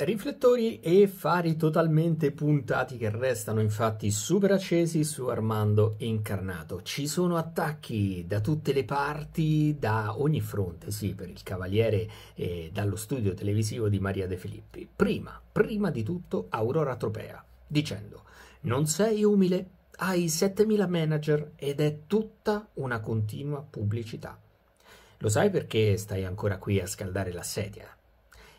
Riflettori e fari totalmente puntati che restano infatti super accesi su Armando Incarnato. Ci sono attacchi da tutte le parti, da ogni fronte, sì, per il Cavaliere e dallo studio televisivo di Maria De Filippi. Prima, prima di tutto Aurora Tropea, dicendo non sei umile, hai 7000 manager ed è tutta una continua pubblicità. Lo sai perché stai ancora qui a scaldare la sedia?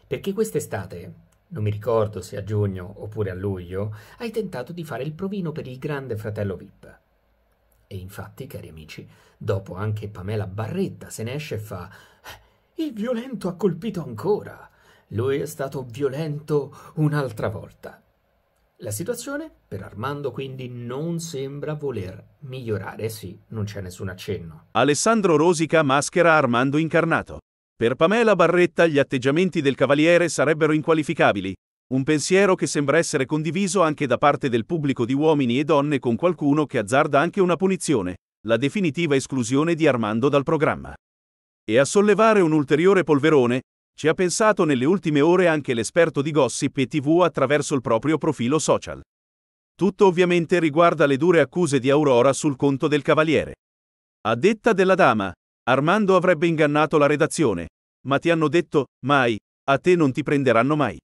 Perché quest'estate non mi ricordo se a giugno oppure a luglio, hai tentato di fare il provino per il grande fratello VIP. E infatti, cari amici, dopo anche Pamela Barretta se ne esce e fa eh, Il violento ha colpito ancora. Lui è stato violento un'altra volta. La situazione per Armando quindi non sembra voler migliorare, sì, non c'è nessun accenno. Alessandro Rosica maschera Armando Incarnato. Per Pamela Barretta gli atteggiamenti del Cavaliere sarebbero inqualificabili, un pensiero che sembra essere condiviso anche da parte del pubblico di uomini e donne con qualcuno che azzarda anche una punizione, la definitiva esclusione di Armando dal programma. E a sollevare un ulteriore polverone, ci ha pensato nelle ultime ore anche l'esperto di gossip e tv attraverso il proprio profilo social. Tutto ovviamente riguarda le dure accuse di Aurora sul conto del Cavaliere. A detta della dama, Armando avrebbe ingannato la redazione, ma ti hanno detto, mai, a te non ti prenderanno mai.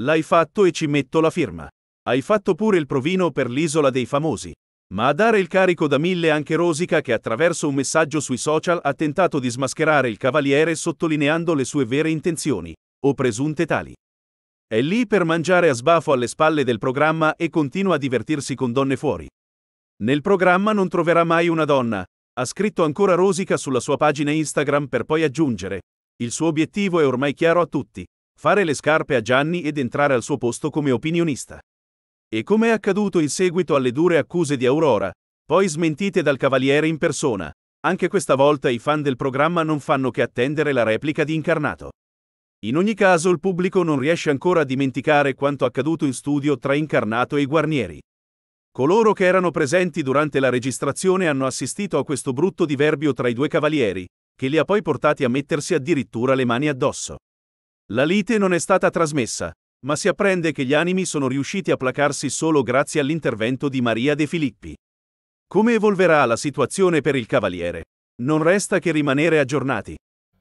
L'hai fatto e ci metto la firma. Hai fatto pure il provino per l'isola dei famosi. Ma a dare il carico da mille anche Rosica che attraverso un messaggio sui social ha tentato di smascherare il cavaliere sottolineando le sue vere intenzioni, o presunte tali. È lì per mangiare a sbafo alle spalle del programma e continua a divertirsi con donne fuori. Nel programma non troverà mai una donna, ha scritto ancora Rosica sulla sua pagina Instagram per poi aggiungere, il suo obiettivo è ormai chiaro a tutti, fare le scarpe a Gianni ed entrare al suo posto come opinionista. E come è accaduto in seguito alle dure accuse di Aurora, poi smentite dal Cavaliere in persona, anche questa volta i fan del programma non fanno che attendere la replica di Incarnato. In ogni caso il pubblico non riesce ancora a dimenticare quanto accaduto in studio tra Incarnato e Guarnieri. Coloro che erano presenti durante la registrazione hanno assistito a questo brutto diverbio tra i due cavalieri, che li ha poi portati a mettersi addirittura le mani addosso. La lite non è stata trasmessa, ma si apprende che gli animi sono riusciti a placarsi solo grazie all'intervento di Maria De Filippi. Come evolverà la situazione per il cavaliere? Non resta che rimanere aggiornati.